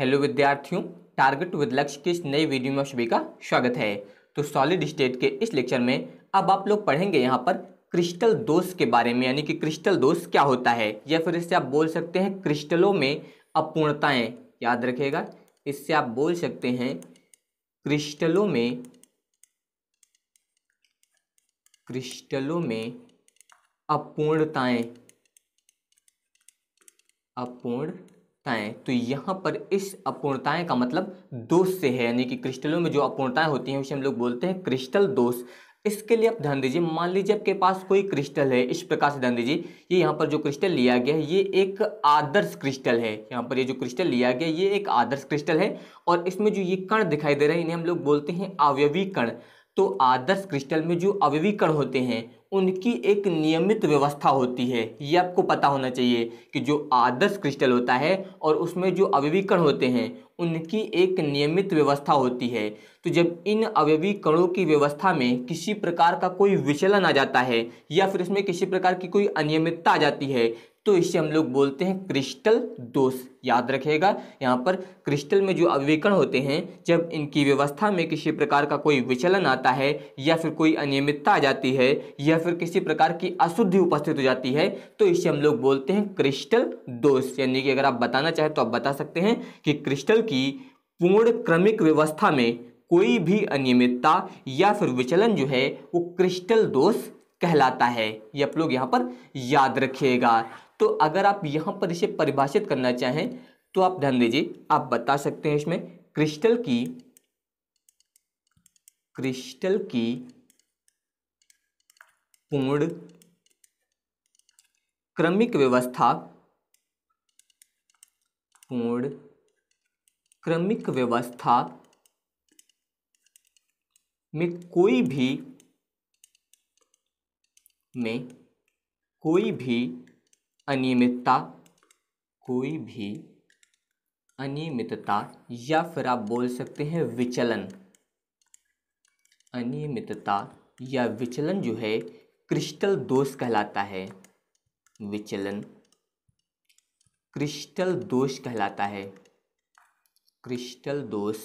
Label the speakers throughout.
Speaker 1: hello विद्यार्थियों target with लक्ष्य के इस नई वीडियो में सभी का स्वागत है तो सॉलिड स्टेट के इस लेक्चर में अब आप लोग पढ़ेंगे यहाँ पर क्रिस्टल दोष के बारे में यानी कि क्रिस्टल दोष क्या होता है या फिर इससे आप बोल सकते हैं क्रिस्टलों में अपूर्णताएं याद रखिएगा इससे आप बोल सकते हैं क्रिस्टलों में क्रिस्टलों में अपूर्णताएं अपूर्ण अपूर्णताएं तो यहाँ पर इस अपूर्णताएं का मतलब दोष से है यानी कि क्रिस्टलों में जो अपूर्णताएं होती हैं उसे हम लोग बोलते हैं क्रिस्टल दोष इसके लिए आप ध्यान दीजिए मान लीजिए आपके पास कोई क्रिस्टल है इस प्रकार से ध्यान दीजिए ये यहाँ पर जो क्रिस्टल लिया गया है ये एक आदर्श क्रिस्टल है यहाँ पर ये जो क्रिस्टल लिया गया ये एक आदर्श क्रिस्टल है और इसमें जो ये कण दिखाई दे रहे हैं इन्हें हम लोग बोलते हैं अवयवी कण तो आदर्श क्रिस्टल में जो अववीकरण होते हैं उनकी एक नियमित व्यवस्था होती है ये आपको पता होना चाहिए कि जो आदर्श क्रिस्टल होता है और उसमें जो अववीकरण होते हैं उनकी एक नियमित व्यवस्था होती है तो जब इन अववीकरणों की व्यवस्था में किसी प्रकार का कोई विचलन आ जाता है या फिर इसमें किसी प्रकार की कोई अनियमितता आ जाती है तो इसे हम लोग बोलते हैं क्रिस्टल दोष याद रखेगा यहाँ पर क्रिस्टल में जो अविकर्ण होते हैं जब इनकी व्यवस्था में किसी प्रकार का कोई विचलन आता है या फिर कोई अनियमितता आ जाती है या फिर किसी प्रकार की अशुद्धि उपस्थित हो जाती है तो इसे हम लोग बोलते हैं क्रिस्टल दोष यानी कि अगर आप बताना चाहें तो आप बता सकते हैं कि क्रिस्टल की पूर्ण क्रमिक व्यवस्था में कोई भी अनियमितता या फिर विचलन जो है वो क्रिस्टल दोष कहलाता है ये आप लोग यहाँ पर याद रखिएगा तो अगर आप यहाँ पर इसे परिभाषित करना चाहें तो आप ध्यान दीजिए आप बता सकते हैं इसमें क्रिस्टल की क्रिस्टल की पूर्ण क्रमिक व्यवस्था पूर्ण क्रमिक व्यवस्था में कोई भी में कोई भी अनियमितता कोई भी अनियमितता या फिर आप बोल सकते हैं विचलन अनियमितता या विचलन जो है क्रिस्टल दोष कहलाता है विचलन क्रिस्टल दोष कहलाता है क्रिस्टल दोष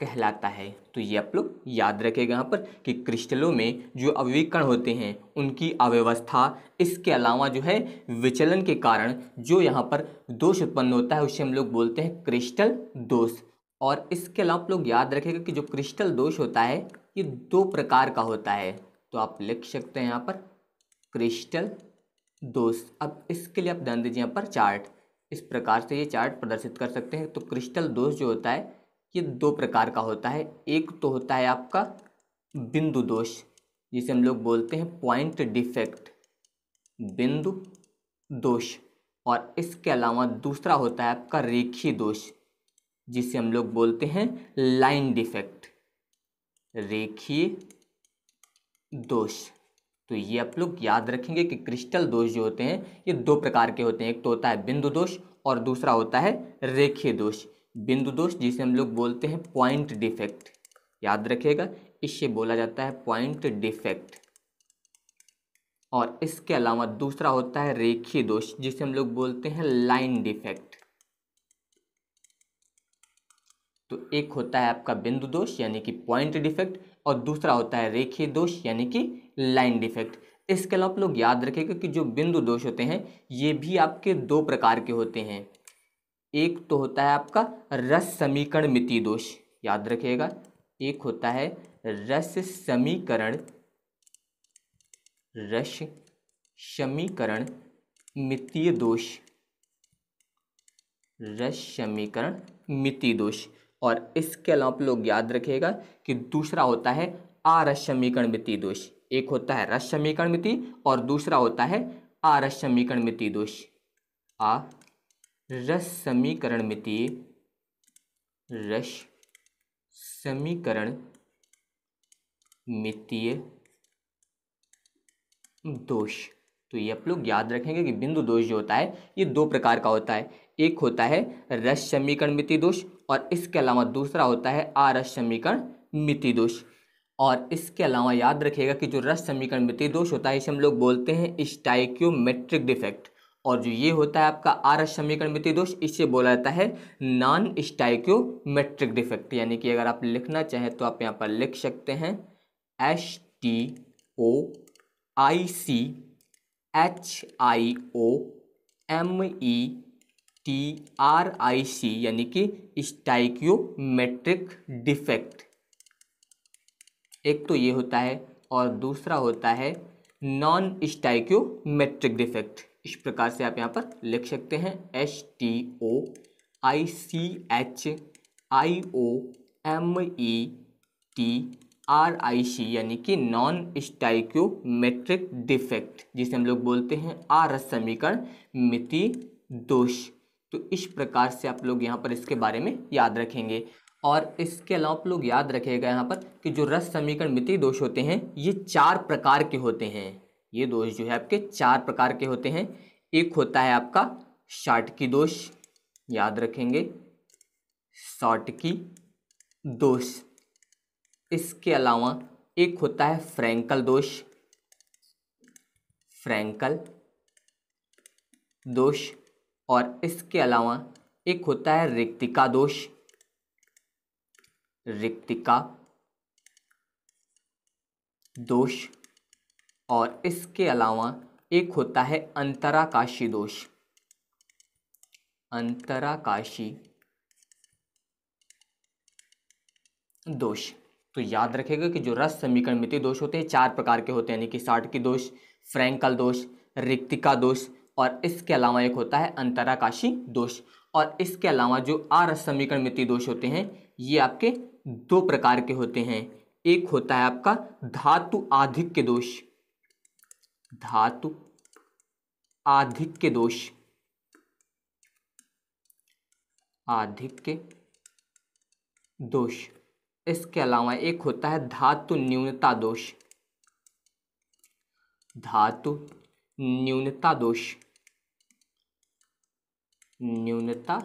Speaker 1: कहलाता है तो ये आप लोग याद रखेगा यहाँ पर कि क्रिस्टलों में जो अविकण होते हैं उनकी अव्यवस्था इसके अलावा जो है विचलन के कारण जो यहाँ पर दोष उत्पन्न होता है उसे हम लोग बोलते हैं क्रिस्टल दोष और इसके अलावा आप लोग याद रखेगा कि जो क्रिस्टल दोष होता है ये दो प्रकार का होता है तो आप लिख सकते हैं यहाँ पर क्रिस्टल दोष अब इसके लिए आप ध्यान दीजिए यहाँ पर चार्ट इस प्रकार से ये चार्ट प्रदर्शित कर सकते हैं तो क्रिस्टल दोष जो होता है ये दो प्रकार का होता है एक तो होता है आपका बिंदु दोष जिसे हम लोग बोलते हैं पॉइंट डिफेक्ट बिंदु दोष और इसके अलावा दूसरा होता है आपका रेखी दोष जिसे हम लोग बोलते हैं लाइन डिफेक्ट रेखीय दोष तो ये आप लोग याद रखेंगे कि क्रिस्टल दोष जो होते हैं ये दो प्रकार के होते हैं एक तो होता है बिंदु दोष और दूसरा होता है रेखीय दोष बिंदु दोष जिसे हम लोग बोलते हैं पॉइंट डिफेक्ट याद रखिएगा इससे बोला जाता है पॉइंट डिफेक्ट और इसके अलावा दूसरा होता है रेखी दोष जिसे हम लोग बोलते हैं लाइन डिफेक्ट तो एक होता है आपका बिंदु दोष यानी कि पॉइंट डिफेक्ट और दूसरा होता है रेखी दोष यानी कि लाइन डिफेक्ट इसके अलावा आप लोग याद रखेगा कि जो बिंदु दोष होते हैं ये भी आपके दो प्रकार के होते हैं एक तो होता है आपका रस समीकरण मिति दोष याद रखिएगा एक होता है रस समीकरण रस समीकरण मितीय दोष रस समीकरण मिति दोष और इसके अलावा आप लोग याद रखिएगा कि दूसरा होता है आरस समीकरण मिति दोष एक होता है रस समीकरण मिति और दूसरा होता है आरस समीकरण मिति दोष आ रस समीकरण मिति रस समीकरण मितीय दोष तो ये आप लोग याद रखेंगे कि बिंदु दोष जो होता है ये दो प्रकार का होता है एक होता है रस समीकरण मिति दोष और इसके अलावा दूसरा होता है आरस समीकरण मिति दोष और इसके अलावा याद रखिएगा कि जो रस समीकरण मिति दोष होता है इसे हम लोग बोलते हैं स्टाइक्योमेट्रिक डिफेक्ट और जो ये होता है आपका एस समीकरण मित्र दोष इसे बोला जाता है नॉन स्टाइक्योमेट्रिक डिफेक्ट यानी कि अगर आप लिखना चाहें तो आप यहाँ पर लिख सकते हैं S T O I C H I O M E T R I C यानी कि स्टाइक्योमेट्रिक डिफेक्ट एक तो ये होता है और दूसरा होता है नॉन स्टाइक्योमेट्रिक डिफेक्ट इस प्रकार से आप यहाँ पर लिख सकते हैं S T O I C H I O M E T R I C यानी कि नॉन स्टाइक्योमेट्रिक डिफेक्ट जिसे हम लोग बोलते हैं आर समीकरण मिति दोष तो इस प्रकार से आप लोग यहाँ पर इसके बारे में याद रखेंगे और इसके अलावा आप लोग याद रखेगा यहाँ पर कि जो रस समीकरण मिति दोष होते हैं ये चार प्रकार के होते हैं ये दोष जो है आपके चार प्रकार के होते हैं एक होता है आपका की दोष याद रखेंगे शॉर्ट की दोष इसके अलावा एक होता है फ्रैंकल दोष फ्रैंकल दोष और इसके अलावा एक होता है रिक्तिका दोष रिक्तिका दोष और इसके अलावा एक होता है अंतराकाशी दोष अंतराकाशी दोष तो याद रखेगा कि जो रस समीकरण मिति दोष होते हैं चार प्रकार के होते हैं यानी कि साठ की दोष फ्रैंकल दोष रिक्तिका दोष और इसके अलावा एक होता है अंतराकाशी दोष और इसके अलावा जो आरस समीकरण मिति दोष होते हैं ये आपके दो प्रकार के होते हैं एक होता है आपका धातु आधिक के दोष धातु आधिक्य दोष आधिक्य दोष इसके अलावा एक होता है धातु न्यूनता दोष धातु न्यूनता दोष न्यूनता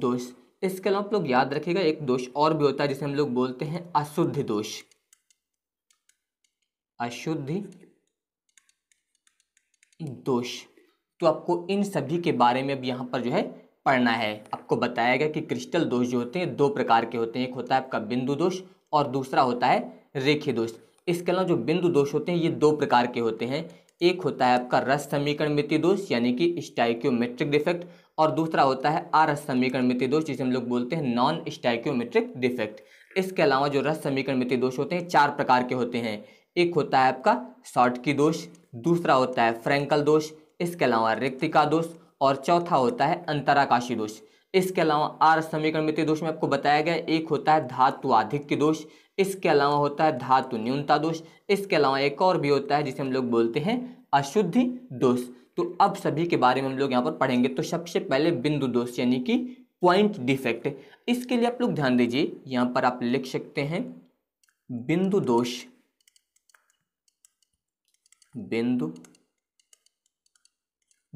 Speaker 1: दोष इसके अलावा आप लोग याद रखेगा एक दोष और भी होता है जिसे हम लोग बोलते हैं अशुद्ध दोष अशुद्धि दोष तो आपको इन सभी के बारे में अब यहाँ पर जो है पढ़ना है आपको बताया गया कि क्रिस्टल दोष जो होते हैं दो प्रकार के होते हैं एक होता है आपका बिंदु दोष और दूसरा होता है रेखे दोष इसके अलावा जो बिंदु दोष होते हैं ये दो प्रकार के होते हैं एक होता है आपका रस समीकरण मिति दोष यानी कि स्टाइक्योमेट्रिक डिफेक्ट और दूसरा होता है आरस समीकरण मिति दोष जिसे हम लोग बोलते हैं नॉन स्टाइक्योमेट्रिक डिफेक्ट इसके अलावा जो रस समीकरण मिति दोष होते हैं चार प्रकार के होते हैं एक होता है आपका शॉर्ट की दोष दूसरा होता है फ्रेंकल दोष इसके अलावा रिक्तिका दोष और चौथा होता है अंतराकाशी दोष इसके अलावा आर समीकरण मित्र दोष में आपको बताया गया एक होता है धातु आधिक्य दोष इसके अलावा होता है धातु न्यूनता दोष इसके अलावा एक और भी होता है जिसे हम लोग बोलते हैं अशुद्धि दोष तो अब सभी के बारे में हम लोग यहाँ पर पढ़ेंगे तो सबसे पहले बिंदु दोष यानी कि पॉइंट डिफेक्ट इसके लिए आप लोग ध्यान दीजिए यहाँ पर आप लिख सकते हैं बिंदु दोष बिंदु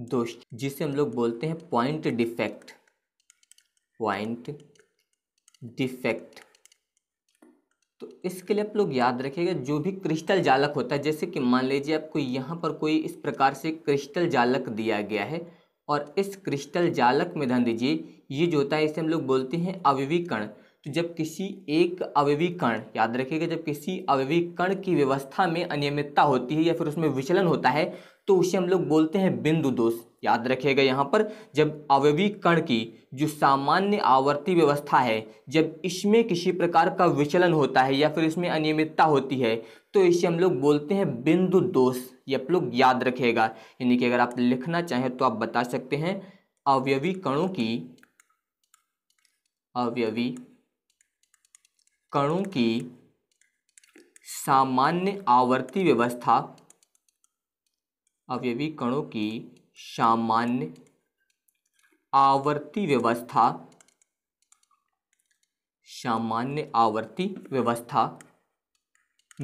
Speaker 1: दोष जिसे हम लोग बोलते हैं पॉइंट डिफेक्ट पॉइंट डिफेक्ट तो इसके लिए आप लोग याद रखिएगा जो भी क्रिस्टल जालक होता है जैसे कि मान लीजिए आपको यहाँ पर कोई इस प्रकार से क्रिस्टल जालक दिया गया है और इस क्रिस्टल जालक में ध्यान दीजिए ये जो होता है इसे हम लोग बोलते हैं अविवीकरण तो जब किसी एक अवयवी कण याद रखिएगा जब किसी अवयवी कण की व्यवस्था में अनियमितता होती है या फिर उसमें विचलन होता है तो उसे हम लोग बोलते हैं बिंदु दोष याद रखिएगा यहाँ पर जब अवयवी कण की जो सामान्य आवर्ती व्यवस्था है जब इसमें किसी प्रकार का विचलन होता है या फिर इसमें अनियमितता होती है तो इसे हम लोग बोलते हैं बिंदु दोष ये आप लोग याद रखिएगा यानी कि अगर आप लिखना चाहें तो आप बता सकते हैं अवयवी कणों की अवयवी कणों की सामान्य आवर्ती व्यवस्था अवयवी कणों की सामान्य आवर्ती व्यवस्था सामान्य आवर्ती व्यवस्था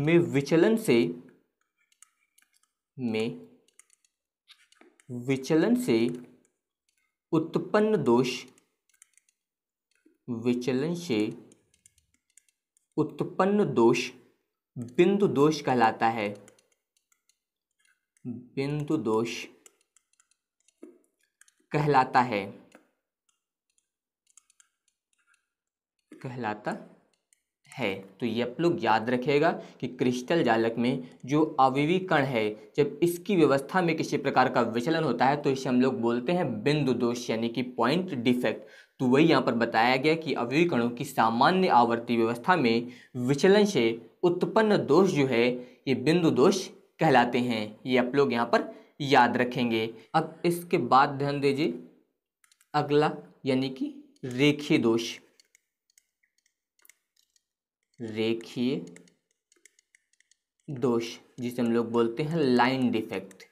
Speaker 1: में विचलन से में विचलन से उत्पन्न दोष विचलन से उत्पन्न दोष बिंदु दोष कहलाता है बिंदु दोष कहलाता है कहलाता है तो ये आप लोग याद रखेगा कि क्रिस्टल जालक में जो कण है जब इसकी व्यवस्था में किसी प्रकार का विचलन होता है तो इसे हम लोग बोलते हैं बिंदु दोष यानी कि पॉइंट डिफेक्ट तो वही यहाँ पर बताया गया कि अवयवी कणों की सामान्य आवर्ती व्यवस्था में विचलन से उत्पन्न दोष जो है ये बिंदु दोष कहलाते हैं ये आप लोग यहाँ पर याद रखेंगे अब इसके बाद ध्यान दीजिए अगला यानी कि रेखीय दोष रेखीय दोष जिसे हम लोग बोलते हैं लाइन डिफेक्ट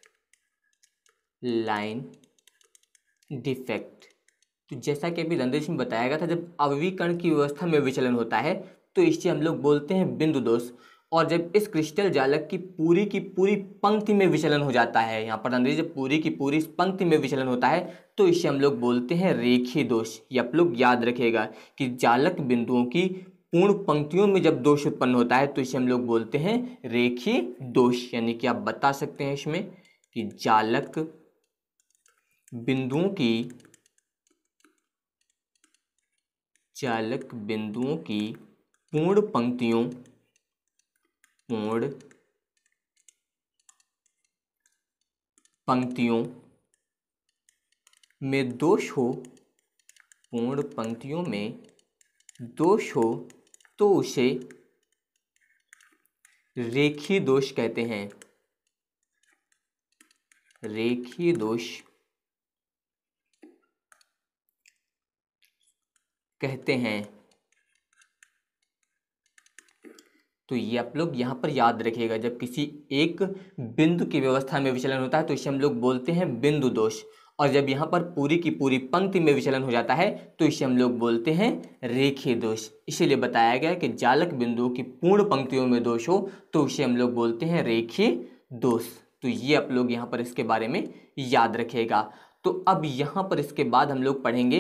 Speaker 1: लाइन डिफेक्ट तो जैसा कि अभी रंदेश में बताया गया था जब अववीकरण की व्यवस्था में विचलन होता है तो इसे हम लोग बोलते हैं बिंदु दोष और जब इस क्रिस्टल जालक की पूरी की पूरी पंक्ति में विचलन हो जाता है यहाँ पर रंदेश जब पूरी की पूरी पंक्ति में विचलन होता है तो इसे हम लोग बोलते हैं रेखी दोष ये आप लोग याद रखेगा कि जालक बिंदुओं की पूर्ण पंक्तियों में जब दोष उत्पन्न होता है तो इसे हम लोग बोलते हैं रेखी दोष यानी कि आप बता सकते हैं इसमें कि जालक बिंदुओं की चालक बिंदुओं की पूर्ण पंक्तियों पूर्ण पंक्तियों में दोष हो पूर्ण पंक्तियों में दोष हो तो उसे रेखीय दोष कहते हैं रेखीय दोष कहते हैं तो ये आप लोग यहाँ पर याद रखिएगा जब किसी एक बिंदु की व्यवस्था में विचलन होता है तो इसे हम लोग बोलते हैं बिंदु दोष और जब यहाँ पर पूरी की पूरी पंक्ति में विचलन हो जाता है तो इसे हम लोग बोलते हैं रेखे दोष इसीलिए बताया गया कि जालक बिंदुओं की पूर्ण पंक्तियों में दोष हो तो इसे हम लोग बोलते हैं रेखे दोष तो ये आप लोग यहाँ पर इसके बारे में याद रखेगा तो अब यहाँ पर इसके बाद हम लोग पढ़ेंगे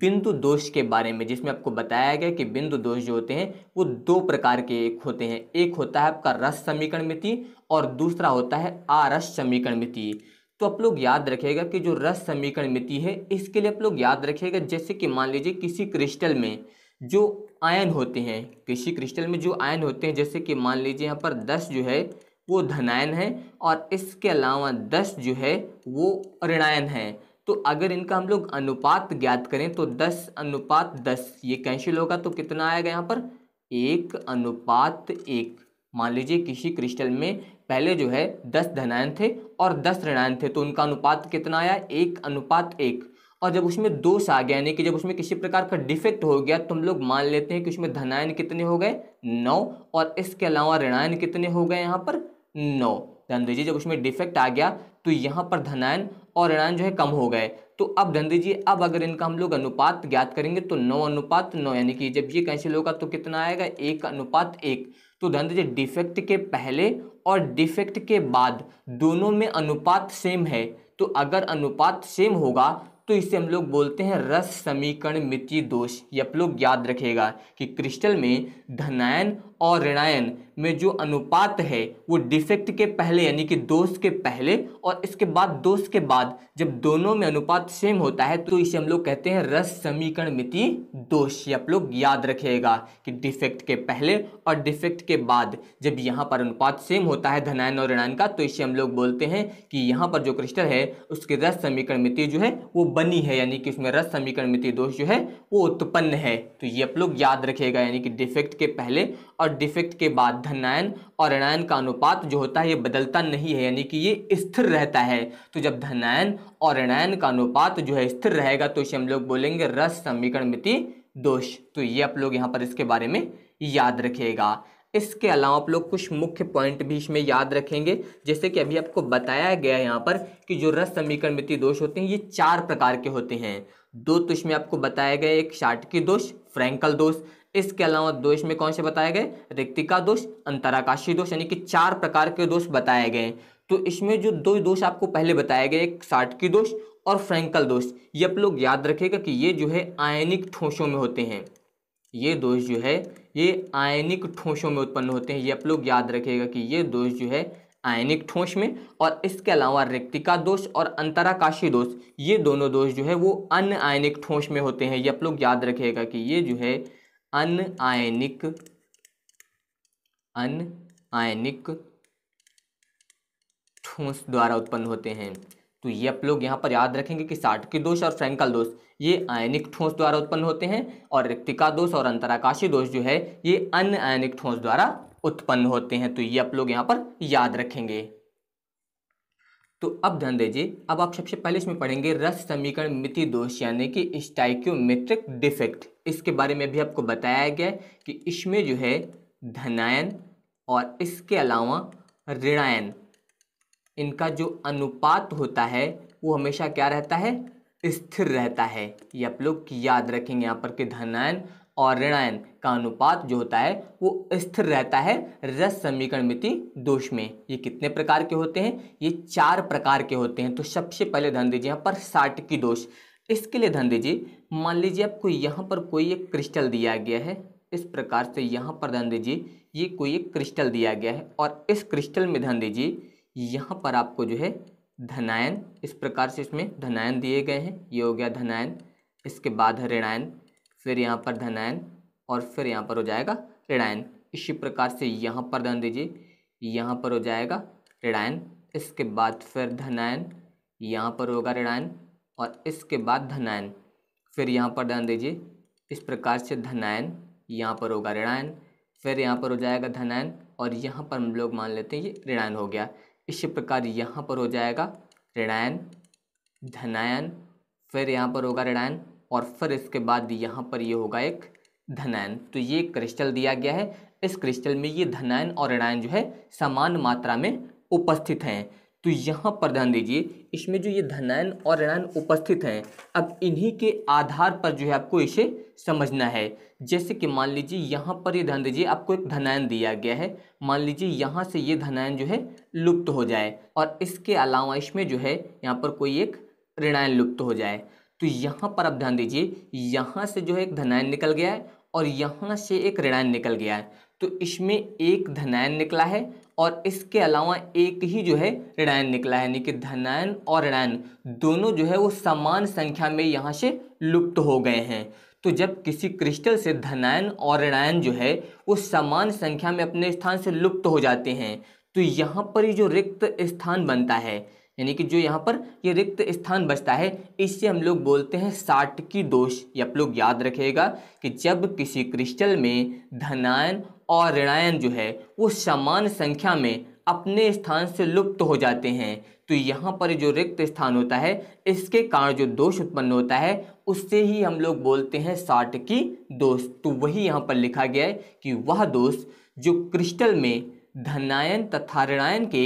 Speaker 1: बिंदु दोष के बारे में जिसमें आपको बताया गया कि बिंदु दोष जो होते हैं वो दो प्रकार के एक होते हैं एक होता है आपका रस समीकरण मिति और दूसरा होता है आरस समीकरण मिति तो आप लोग याद रखेगा कि जो रस समीकरण मिति है इसके लिए आप लोग याद रखेगा जैसे कि मान लीजिए किसी क्रिस्टल में जो आयन होते हैं किसी क्रिस्टल में जो आयन होते हैं जैसे कि मान लीजिए यहाँ पर दस जो है वो धनायन है और इसके अलावा दस जो है वो ऋणायन है तो अगर इनका हम लोग अनुपात ज्ञात करें तो दस अनुपात दस ये कैंसिल होगा तो कितना आएगा यहाँ पर एक अनुपात एक मान लीजिए किसी क्रिस्टल में पहले जो है दस धनायन थे और दस ऋणायन थे तो उनका अनुपात कितना आया एक अनुपात एक और जब उसमें दोष आ गया यानी कि जब उसमें किसी प्रकार का डिफेक्ट हो गया तो हम लोग मान लेते हैं कि उसमें धनायन कितने हो गए नौ और इसके अलावा ऋणायन कितने हो गए यहाँ पर नो धन दीजिए जब उसमें डिफेक्ट आ गया तो यहाँ पर धनायन और ऋणायन जो है कम हो गए तो अब धन दीजिए अब अगर इनका हम लोग अनुपात ज्ञात करेंगे तो नौ अनुपात नौ यानी कि जब ये कैंसिल होगा तो कितना आएगा एक अनुपात एक तो ध्यान दीजिए डिफेक्ट के पहले और डिफेक्ट के बाद दोनों में अनुपात सेम है तो अगर अनुपात सेम होगा तो इसे हम लोग बोलते हैं रस समीकरण मिति दोष ये आप लोग याद रखेगा कि क्रिस्टल में धनायन और ऋणायन में जो अनुपात है वो डिफेक्ट के पहले यानी कि दोष के पहले और इसके बाद दोष के बाद जब दोनों में अनुपात सेम होता है तो इसे हम लोग कहते हैं रस समीकरण मिति दोष ये आप लोग याद रखिएगा कि डिफेक्ट के पहले और डिफेक्ट के बाद जब यहाँ पर अनुपात सेम होता है धनायन और ऋणायन का तो इसे हम लोग बोलते हैं कि यहाँ पर जो क्रिस्टल है उसके रस समीकरण मिति जो है वो बनी है यानी कि उसमें रस समीकरण मिति दोष जो है वो उत्पन्न है तो ये आप लोग याद रखेगा यानी कि डिफेक्ट के पहले और डिफेक्ट के बाद धनायन और ऋणायन का अनुपात जो होता है ये बदलता नहीं है यानी कि ये स्थिर रहता है तो जब धनायन और ऋणायन का अनुपात जो है स्थिर रहेगा तो इसे हम लोग बोलेंगे रस समीकरण मिति दोष तो ये आप लोग यहाँ पर इसके बारे में याद रखिएगा इसके अलावा आप लोग कुछ मुख्य पॉइंट भी इसमें याद रखेंगे जैसे कि अभी आपको बताया गया है यहाँ पर कि जो रस समीकरण मित्तीय दोष होते हैं ये चार प्रकार के होते हैं दो तो इसमें आपको बताया गया एक शाटकी दोष फ्रैंकल दोष इसके अलावा दोष में कौन से बताए गए रिक्तिका दोष अंतराकाशी दोष यानी कि चार प्रकार के दोष बताए गए तो इसमें जो दो दोष आपको पहले बताए गए एक शाटकी दोष और फ्रैंकल दोष ये आप लोग याद रखेगा कि ये जो है आयनिक ठोसों में होते हैं ये दोष जो है ये आयनिक ठोसों में उत्पन्न होते हैं ये आप लोग याद रखेगा कि ये दोष जो है आयनिक ठोस में और इसके अलावा रिक्तिका दोष और अंतराकाशी दोष ये दोनों दोष जो है वो अन आयनिक ठोस में होते हैं ये आप लोग याद रखिएगा कि ये जो है अन आयनिक अन आयनिक ठोस द्वारा उत्पन्न होते हैं तो ये आप लोग यहाँ पर याद रखेंगे कि साठ के दोष और फ्रेंकल दोष ये आयनिक ठोस द्वारा उत्पन्न होते हैं और रिक्तिका दोष और अंतराकाशीय दोष जो है ये अन्य आयनिक ठोस द्वारा उत्पन्न होते हैं तो ये आप लोग यहाँ पर याद रखेंगे तो अब ध्यान दीजिए अब आप सबसे पहले इसमें पढ़ेंगे रस समीकरण मिति दोष यानी कि स्टाइक्योमेट्रिक डिफेक्ट इसके बारे में भी आपको बताया गया कि इसमें जो है धनायन और इसके अलावा ऋणायन इनका जो अनुपात होता है वो हमेशा क्या रहता है स्थिर रहता है ये आप लोग याद रखेंगे यहाँ पर कि धनायन और ऋणायन का अनुपात जो होता है वो स्थिर रहता है रस समीकरण मिति दोष में ये कितने प्रकार के होते हैं ये चार प्रकार के होते हैं तो सबसे पहले धन दीजिए यहाँ पर साठ की दोष इसके लिए धन दीजिए मान लीजिए आपको यहाँ पर कोई एक क्रिस्टल दिया गया है इस प्रकार से यहाँ पर धन दीजिए ये कोई एक क्रिस्टल दिया गया है और इस क्रिस्टल में धन दीजिए यहाँ पर आपको जो है धनायन इस प्रकार से इसमें धनायन दिए गए हैं ये हो गया धनायन इसके बाद है ऋणायन फिर यहाँ पर धनायन और फिर यहाँ पर हो जाएगा ऋणायन इसी प्रकार से यहाँ पर ध्यान दीजिए यहाँ पर हो जाएगा ऋणायन इसके बाद फिर धनायन यहाँ पर होगा ऋणायन और इसके बाद धनायन फिर यहाँ पर ध्यान दीजिए इस प्रकार से धनायन यहाँ पर होगा ऋणायन फिर यहाँ पर हो जाएगा धनायन और यहाँ पर हम लोग मान लेते हैं ये ऋणायन हो गया इसी प्रकार यहाँ पर हो जाएगा ऋणायन धनायन फिर यहाँ पर होगा ऋणायन और फिर इसके बाद यहाँ पर ये यह होगा एक धनायन तो ये क्रिस्टल दिया गया है इस क्रिस्टल में ये धनायन और ऋणायन जो है समान मात्रा में उपस्थित हैं तो यहाँ पर ध्यान दीजिए इसमें जो ये धनायन और ऋणायन उपस्थित हैं अब इन्हीं के आधार पर जो है आपको इसे समझना है जैसे कि मान लीजिए यहाँ पर ये ध्यान दीजिए आपको एक धनायन दिया गया है मान लीजिए यहाँ से ये धनायन जो है लुप्त हो जाए और इसके अलावा इसमें जो है यहाँ पर कोई एक ऋणायन लुप्त हो जाए तो यहाँ पर आप ध्यान दीजिए यहाँ से जो है एक धनायन निकल गया है और यहाँ से एक ऋणायन निकल गया है तो इसमें एक धनायन निकला है और इसके अलावा एक ही जो है ऋणायन निकला है यानी कि धनायन और ऋणायन दोनों जो है वो समान संख्या में यहाँ से लुप्त हो गए हैं तो जब किसी क्रिस्टल से धनायन और ऋणायन जो है वो समान संख्या में अपने स्थान से लुप्त हो जाते हैं तो यहाँ पर ही जो रिक्त स्थान बनता है यानी कि जो यहाँ पर ये रिक्त स्थान बचता है इससे हम लोग बोलते हैं साठ की दोष ये आप लोग याद रखिएगा कि जब किसी क्रिस्टल में धनायन और ऋणायन जो है वो समान संख्या में अपने स्थान से लुप्त हो जाते हैं तो यहाँ पर जो रिक्त स्थान होता है इसके कारण जो दोष उत्पन्न होता है उससे ही हम लोग बोलते हैं साठ की दोष तो वही यहाँ पर लिखा गया है कि वह दोष जो क्रिस्टल में धनायन तथा ऋणायन के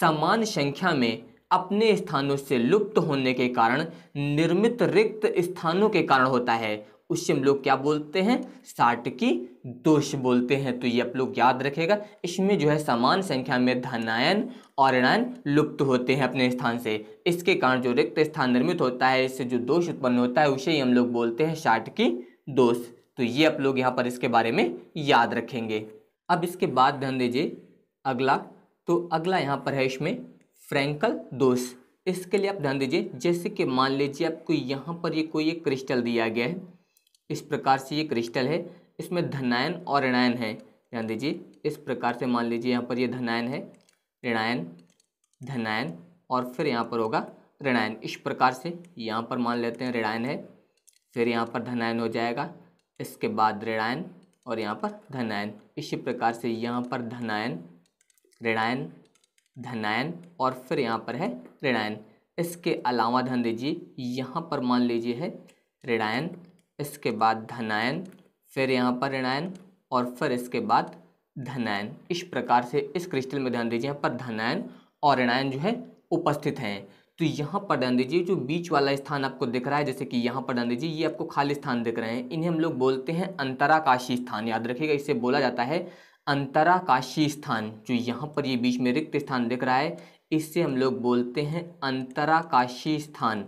Speaker 1: समान संख्या में अपने स्थानों से लुप्त होने के कारण निर्मित रिक्त स्थानों के कारण होता है उससे हम लोग क्या बोलते हैं की दोष बोलते हैं तो ये आप लोग याद रखेगा इसमें जो है समान संख्या में धनायन और ऋणायन लुप्त होते हैं अपने स्थान से इसके कारण जो रिक्त स्थान निर्मित होता है इससे जो दोष उत्पन्न होता है उसे ही हम लोग बोलते हैं की दोष तो ये आप लोग यहाँ पर इसके बारे में याद रखेंगे अब इसके बाद ध्यान दीजिए अगला तो अगला यहाँ पर है इसमें फ्रैंकल दोष इसके लिए आप ध्यान दीजिए जैसे कि मान लीजिए आपको यहाँ पर ये कोई एक क्रिस्टल दिया गया है इस प्रकार से ये क्रिस्टल है इसमें धनायन और ऋणायन है ध्यान दीजिए इस प्रकार से मान लीजिए यहाँ पर ये धनायन है ऋणायन धनायन और फिर यहाँ पर होगा ऋणायन इस प्रकार से यहाँ पर मान लेते हैं ऋणायन है फिर यहाँ पर धनायन हो जाएगा इसके बाद ऋणायन और यहाँ पर धनायन इसी प्रकार से यहाँ पर धनायन ऋणायन धनायन और फिर यहाँ पर है ऋणायन इसके अलावा ध्यान दीजिए यहाँ पर मान लीजिए है ऋणायन इसके बाद धनायन फिर यहाँ पर ऋणायन और फिर इसके बाद धनायन इस प्रकार से इस क्रिस्टल में ध्यान दीजिए यहाँ पर धनायन और ऋणायन जो है उपस्थित हैं तो यहाँ पर ध्यान दीजिए जो बीच वाला स्थान आपको दिख रहा है जैसे कि यहाँ पर ध्यान दीजिए ये आपको खाली स्थान दिख रहे हैं इन्हें हम लोग बोलते हैं अंतराकाशी स्थान याद रखिएगा इसे बोला जाता है अंतराकाशी स्थान जो यहाँ पर ये बीच में रिक्त स्थान दिख रहा है इससे हम लोग बोलते हैं अंतराकाशी स्थान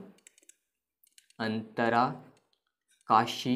Speaker 1: अंतरा काशी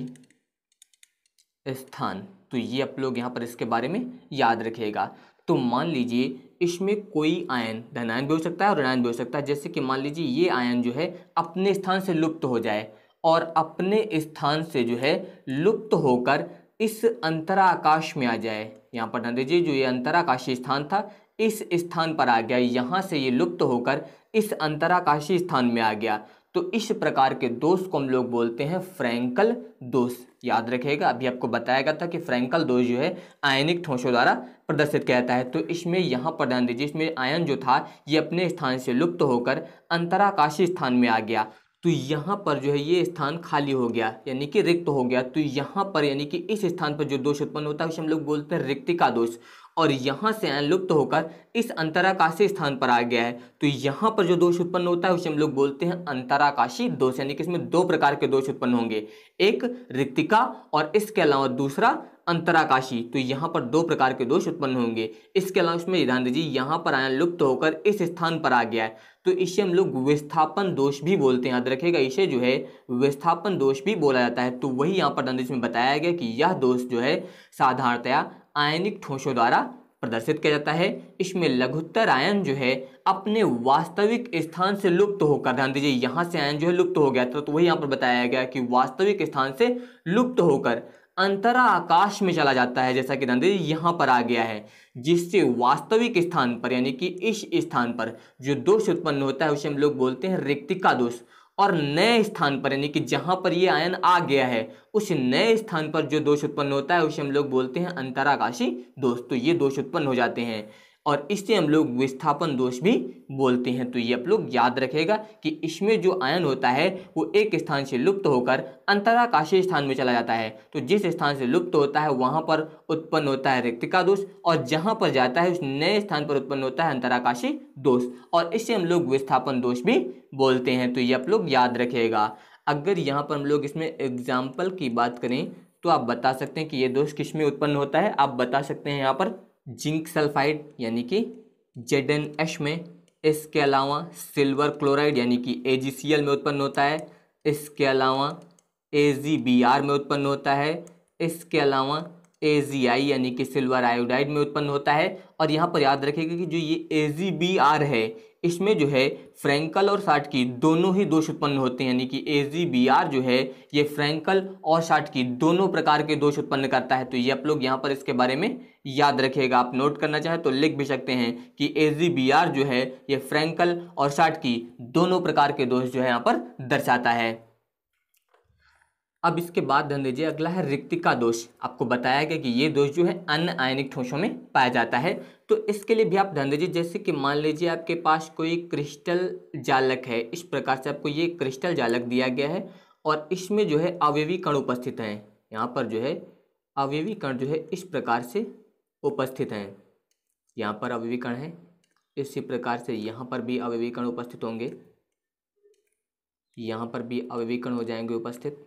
Speaker 1: स्थान तो ये आप लोग यहाँ पर इसके बारे में याद रखिएगा तो मान लीजिए इसमें कोई आयन धनायन भी हो सकता है और ऋणायन भी हो सकता है जैसे कि मान लीजिए ये आयन जो है अपने स्थान से लुप्त हो जाए और अपने स्थान से जो है लुप्त होकर इस अंतराकाश में आ जाए यहाँ पर नंद जी जो ये अंतराकाशी स्थान था इस स्थान पर आ गया यहाँ से ये लुप्त होकर इस अंतराकाशी स्थान में आ गया तो इस प्रकार के दोष को हम लोग बोलते हैं फ्रैंकल दोष याद रखिएगा अभी आपको बताया गया था कि फ्रैंकल दोष जो है आयनिक ठोसों द्वारा प्रदर्शित किया जाता है तो इसमें यहाँ पर ध्यान दीजिए इसमें आयन जो था ये अपने स्थान से लुप्त होकर अंतराकाशी स्थान में आ गया तो यहाँ पर जो है ये स्थान खाली हो गया यानी कि रिक्त हो गया तो यहाँ पर यानी कि इस स्थान पर जो दोष उत्पन्न होता है उसे हम लोग बोलते हैं रिक्तिका दोष और यहाँ से लुप्त होकर इस अंतराकाशी स्थान पर आ गया है तो यहाँ पर जो दोष उत्पन्न होता है उसे हम लोग बोलते हैं अंतराकाशी दोष यानी कि इसमें दो प्रकार के दोष उत्पन्न होंगे एक रिक्तिका और इसके अलावा दूसरा अंतराकाशी तो यहाँ पर दो प्रकार के दोष उत्पन्न होंगे इसके अलावा इसमें ध्यान दीजिए यहाँ पर आया लुप्त होकर इस स्थान पर आ गया है तो इसे हम लोग विस्थापन दोष भी बोलते हैं याद रखेगा इसे जो है विस्थापन दोष भी बोला जाता है तो वही यहाँ पर ध्यान दीजिए बताया गया कि यह दोष जो है साधारणतया आयनिक ठोसों द्वारा प्रदर्शित किया जाता है इसमें लघुत्तर आयन जो है अपने वास्तविक स्थान से लुप्त होकर ध्यान दीजिए यहाँ से आयन जो है लुप्त हो गया था तो वही यहाँ पर बताया गया कि वास्तविक स्थान से लुप्त होकर अंतरा आकाश में चला जाता है जैसा कि ध्यान दीजिए यहाँ पर आ गया है जिससे वास्तविक स्थान पर यानी कि इस स्थान पर जो दोष उत्पन्न होता है उसे हम लोग बोलते हैं रिक्तिका दोष और नए स्थान पर यानी कि जहाँ पर ये आयन आ गया है उस नए स्थान पर जो दोष उत्पन्न होता है उसे हम लोग बोलते हैं अंतराकाशी दोष तो ये दोष उत्पन्न हो जाते हैं और इसे हम लोग विस्थापन दोष भी बोलते हैं तो ये आप लोग याद रखेगा कि इसमें जो आयन होता है वो एक स्थान से लुप्त होकर अंतराकाशीय स्थान में चला जाता है तो जिस स्थान से लुप्त होता है वहाँ पर उत्पन्न होता है रिक्तिका दोष और जहाँ पर जाता है उस नए स्थान पर उत्पन्न होता है अंतराकाशीय दोष और इसे हम लोग विस्थापन दोष भी बोलते हैं तो ये आप लोग याद रखेगा अगर यहाँ पर हम लोग इसमें एग्जाम्पल की बात करें तो आप बता सकते हैं कि ये दोष किस में उत्पन्न होता है आप बता सकते हैं यहाँ पर जिंक सल्फाइड यानी कि जेड में इसके अलावा सिल्वर क्लोराइड यानी कि ए में उत्पन्न होता है इसके अलावा ए में उत्पन्न होता है इसके अलावा एजीआई यानी कि सिल्वर आयोडाइड में उत्पन्न होता है और यहाँ पर याद रखेगा कि जो ये एजीबीआर है इसमें जो है फ्रैंकल और की दोनों ही दोष उत्पन्न होते हैं यानी कि आर जो है ये फ्रैंकल और साटकी दोनों प्रकार के दोष उत्पन्न करता है तो ये आप लोग यहाँ पर इसके बारे में याद रखिएगा आप नोट करना चाहें तो लिख भी सकते हैं कि आर जो है ये फ्रैंकल और साटकी दोनों प्रकार के दोष जो है यहाँ पर दर्शाता है अब इसके बाद ध्यान दीजिए अगला है रिक्तिका दोष आपको बताया गया कि ये दोष जो है अन्य आयनिक ठोसों में पाया जाता है तो इसके लिए भी आप ध्यान दीजिए जैसे कि मान लीजिए आपके पास कोई क्रिस्टल जालक है इस प्रकार से आपको ये क्रिस्टल जालक दिया गया है और इसमें जो है अवयवी कण उपस्थित हैं यहाँ पर जो है अवयवी कण जो है इस प्रकार से उपस्थित हैं यहाँ पर अवयवी कण है इसी प्रकार से यहाँ पर भी अवयवी कण उपस्थित होंगे यहाँ पर भी अवयवी कण हो जाएंगे उपस्थित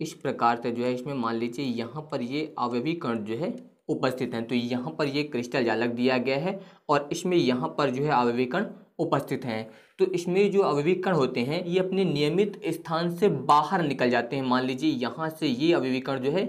Speaker 1: इस प्रकार से जो है इसमें मान लीजिए यहाँ पर ये अवयवीकरण जो है उपस्थित हैं तो यहाँ पर ये क्रिस्टल जालक दिया गया है और इसमें यहाँ पर जो है अवयवीकरण उपस्थित हैं तो इसमें जो अवयवीकरण होते हैं ये अपने नियमित स्थान से बाहर निकल जाते हैं मान लीजिए यहाँ से ये अवयवीकरण जो है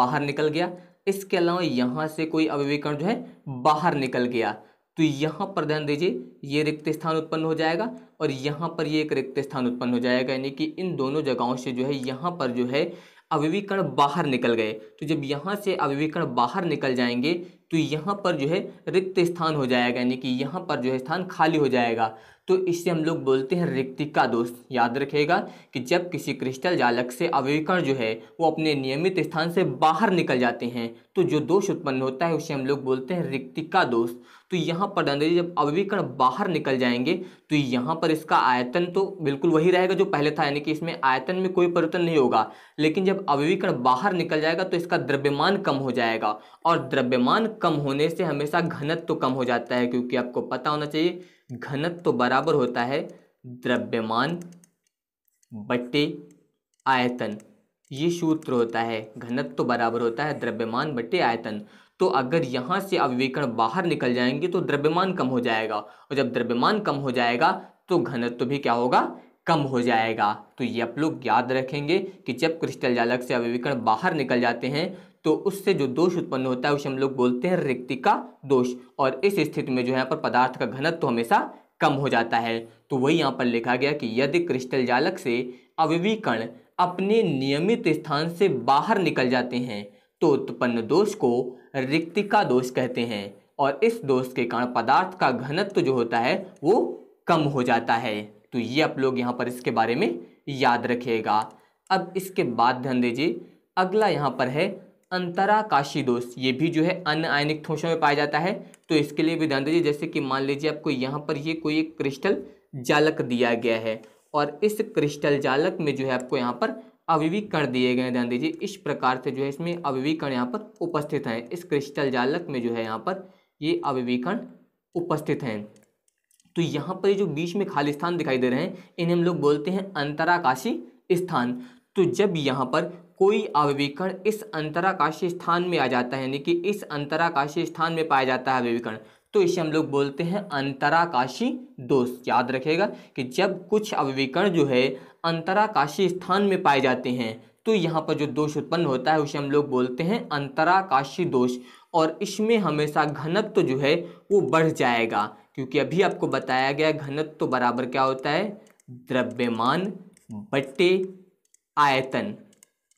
Speaker 1: बाहर निकल गया इसके अलावा यहाँ से कोई अवयवीकरण जो है बाहर निकल गया तो यहाँ पर ध्यान दीजिए ये रिक्त स्थान उत्पन्न हो जाएगा और यहाँ पर ये एक रिक्त स्थान उत्पन्न हो जाएगा यानी कि इन दोनों जगहों से जो है यहाँ पर जो है अविवीकरण बाहर निकल गए तो जब यहाँ से अविवीकरण बाहर निकल जाएंगे तो यहाँ पर जो है रिक्त स्थान हो जाएगा यानी कि यहाँ पर जो है स्थान खाली हो जाएगा तो इससे हम लोग बोलते हैं रिक्तिका दोष याद रखिएगा कि जब किसी क्रिस्टल जालक से अवयकरण जो है वो अपने नियमित स्थान से बाहर निकल जाते हैं तो जो दोष उत्पन्न होता है उसे हम लोग बोलते हैं रिक्तिका दोष तो यहाँ पर अंदर जब अवयकरण बाहर निकल जाएंगे तो यहाँ पर इसका आयतन तो बिल्कुल वही रहेगा जो पहले था यानी कि इसमें आयतन में कोई परिवर्तन नहीं होगा लेकिन जब अवयकरण बाहर निकल जाएगा तो इसका द्रव्यमान कम हो जाएगा और द्रव्यमान कम होने से हमेशा घनत्व तो कम हो जाता है क्योंकि आपको पता होना चाहिए घनत्व तो बराबर होता है द्रव्यमान बटे आयतन ये सूत्र होता है घनत्व तो बराबर होता है द्रव्यमान बटे आयतन तो अगर यहाँ से अविवेकण बाहर निकल जाएंगे तो द्रव्यमान कम हो जाएगा और जब द्रव्यमान कम हो जाएगा तो घनत्व तो भी क्या होगा कम हो जाएगा तो ये आप लोग याद रखेंगे कि जब क्रिस्टल जालक से अविवेकण बाहर निकल जाते हैं तो उससे जो दोष उत्पन्न होता है उसे हम लोग बोलते हैं रिक्तिका दोष और इस स्थिति में जो है यहाँ पर पदार्थ का घनत्व तो हमेशा कम हो जाता है तो वही यहाँ पर लिखा गया कि यदि क्रिस्टल जालक से अविवीकरण अपने नियमित स्थान से बाहर निकल जाते हैं तो उत्पन्न दोष को रिक्तिका दोष कहते हैं और इस दोष के कारण पदार्थ का घनत्व तो जो होता है वो कम हो जाता है तो ये आप लोग यहाँ पर इसके बारे में याद रखिएगा अब इसके बाद ध्यान दीजिए अगला यहाँ पर है अंतराकाशी दोष ये भी जो है अन्य आयनिक ठोसों में पाया जाता है तो इसके लिए विधांत जी जैसे कि मान लीजिए आपको यहाँ पर ये कोई एक क्रिस्टल जालक दिया गया है और इस क्रिस्टल जालक में जो है आपको यहाँ पर अविवीकरण दिए गए हैं ध्यान दीजिए इस प्रकार से जो है इसमें अविवीकरण यहाँ पर उपस्थित हैं इस क्रिस्टल जालक में जो है यहाँ पर ये अविवीकरण उपस्थित हैं तो यहाँ पर ये जो बीच में खाली स्थान दिखाई दे रहे हैं इन्हें हम लोग बोलते हैं अंतराकाशी स्थान तो जब यहाँ पर कोई अविवेकण इस अंतराकाशीय स्थान में आ जाता है यानी कि इस अंतराकाशीय स्थान में पाया जाता है अविवेकण तो इसे हम लोग बोलते हैं अंतराकाशी दोष याद रखेगा कि जब कुछ अविवेकण जो है अंतराकाशी स्थान में पाए जाते हैं तो यहाँ पर जो दोष उत्पन्न होता है उसे हम लोग बोलते हैं अंतराकाशी दोष और इसमें हमेशा घनत्व तो जो है वो बढ़ जाएगा क्योंकि अभी आपको बताया गया घनत्व तो बराबर क्या होता है द्रव्यमान बटे आयतन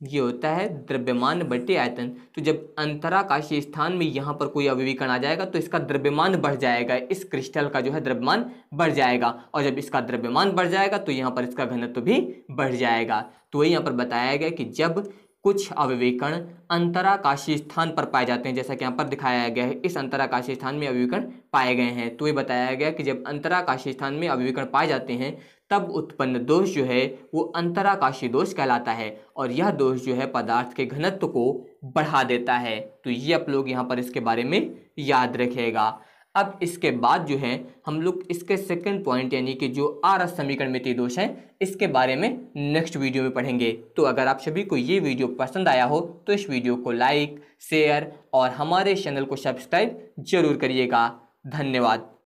Speaker 1: ये होता है द्रव्यमान बटे आयतन तो जब अंतराकाशीय स्थान में यहाँ पर कोई अभिवीकरण आ जाएगा तो इसका द्रव्यमान बढ़ जाएगा इस क्रिस्टल का जो है द्रव्यमान बढ़ जाएगा और जब इसका द्रव्यमान बढ़ जाएगा तो यहाँ पर इसका घनत्व तो भी बढ़ जाएगा तो वही यहाँ पर बताया गया कि जब कुछ अविवेकण अंतराकाशीय स्थान पर पाए जाते हैं जैसा कि यहाँ पर दिखाया गया है इस अंतराकाशीय स्थान में अविवेकण पाए गए हैं तो ये बताया गया कि जब अंतराकाशीय स्थान में अविवेकण पाए जाते हैं तब उत्पन्न दोष जो है वो अंतराकाशी दोष कहलाता है और यह दोष जो है पदार्थ के घनत्व को बढ़ा देता है तो ये आप लोग यहाँ पर इसके बारे में याद रखेगा अब इसके बाद जो है हम लोग इसके सेकंड पॉइंट यानी कि जो आर समीकरण में दोष है इसके बारे में नेक्स्ट वीडियो में पढ़ेंगे तो अगर आप सभी को ये वीडियो पसंद आया हो तो इस वीडियो को लाइक शेयर और हमारे चैनल को सब्सक्राइब जरूर करिएगा धन्यवाद